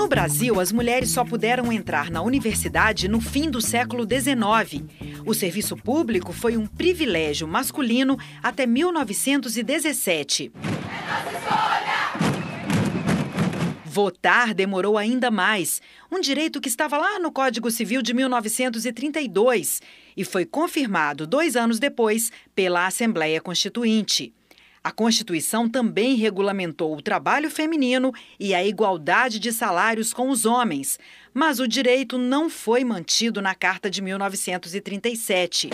No Brasil, as mulheres só puderam entrar na universidade no fim do século XIX. O serviço público foi um privilégio masculino até 1917. Votar demorou ainda mais, um direito que estava lá no Código Civil de 1932 e foi confirmado dois anos depois pela Assembleia Constituinte. A Constituição também regulamentou o trabalho feminino e a igualdade de salários com os homens, mas o direito não foi mantido na Carta de 1937.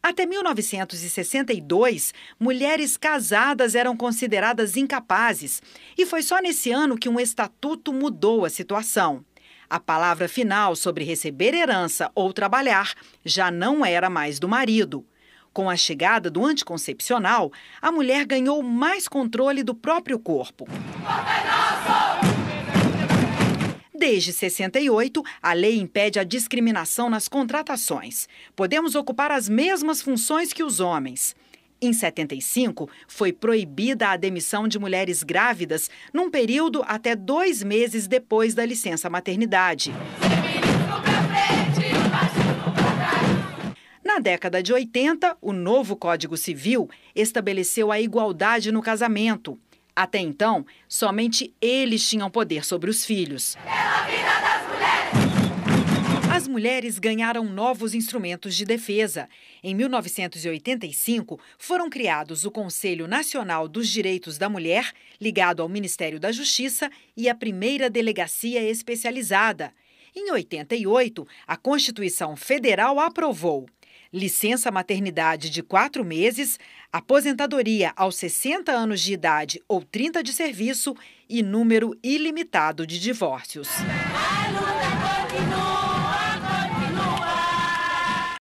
Até 1962, mulheres casadas eram consideradas incapazes, e foi só nesse ano que um estatuto mudou a situação. A palavra final sobre receber herança ou trabalhar já não era mais do marido. Com a chegada do anticoncepcional, a mulher ganhou mais controle do próprio corpo. Desde 68, a lei impede a discriminação nas contratações. Podemos ocupar as mesmas funções que os homens. Em 75, foi proibida a demissão de mulheres grávidas num período até dois meses depois da licença maternidade. Na década de 80, o novo Código Civil estabeleceu a igualdade no casamento. Até então, somente eles tinham poder sobre os filhos. Pela vida das mulheres! As mulheres ganharam novos instrumentos de defesa. Em 1985, foram criados o Conselho Nacional dos Direitos da Mulher, ligado ao Ministério da Justiça, e a primeira delegacia especializada. Em 88, a Constituição Federal aprovou licença maternidade de quatro meses, aposentadoria aos 60 anos de idade ou 30 de serviço e número ilimitado de divórcios. Continua, continua.